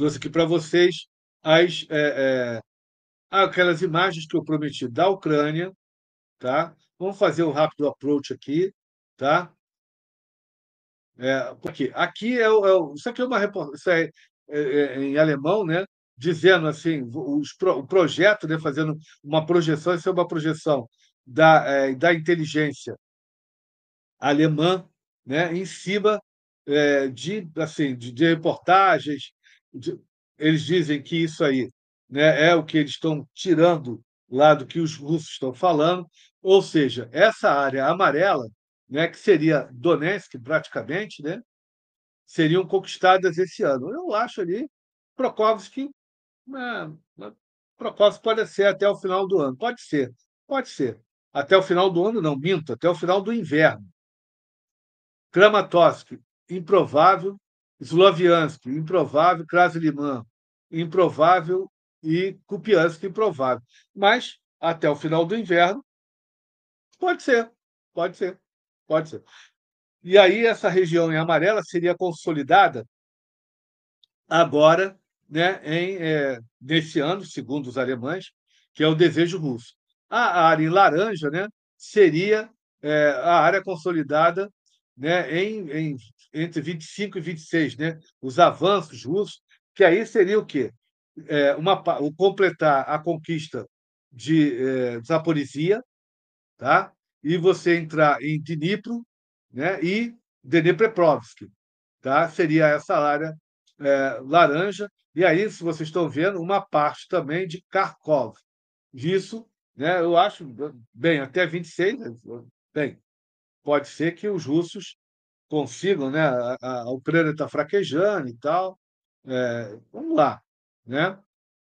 Trouxe aqui para vocês as, é, é, aquelas imagens que eu prometi da Ucrânia. Tá? Vamos fazer um rápido approach aqui. Tá? É, aqui aqui é, é, isso aqui é uma isso é é, é, é, em alemão, né? dizendo assim os, o projeto, né? fazendo uma projeção, isso é uma projeção da, é, da inteligência alemã né? em cima de, assim, de, de reportagens, eles dizem que isso aí né, é o que eles estão tirando lá do que os russos estão falando, ou seja, essa área amarela, né, que seria Donetsk praticamente, né, seriam conquistadas esse ano. Eu acho ali Prokofsky, né, é, né, Prokofsky pode ser até o final do ano, pode ser, pode ser. Até o final do ano, não, minto, até o final do inverno. Kramatovsky, improvável, Sloviansk, improvável, Krasliman, improvável e Kupiansk, improvável. Mas, até o final do inverno, pode ser, pode ser, pode ser. E aí, essa região em amarela seria consolidada agora, né, em, é, nesse ano, segundo os alemães, que é o desejo russo. A área em laranja né, seria é, a área consolidada né, em, em, entre 25 e 26, né, os avanços russos, que aí seria o quê? É, uma, o completar a conquista de é, Zaporizhia, tá? e você entrar em Dnipro né, e Dnepropetrovsk. Tá? Seria essa área é, laranja. E aí, se vocês estão vendo, uma parte também de Kharkov. Isso, né, eu acho, bem, até 26, né, bem, pode ser que os russos consigam, né? A, a Ucrânia está fraquejando e tal. É, vamos lá, né?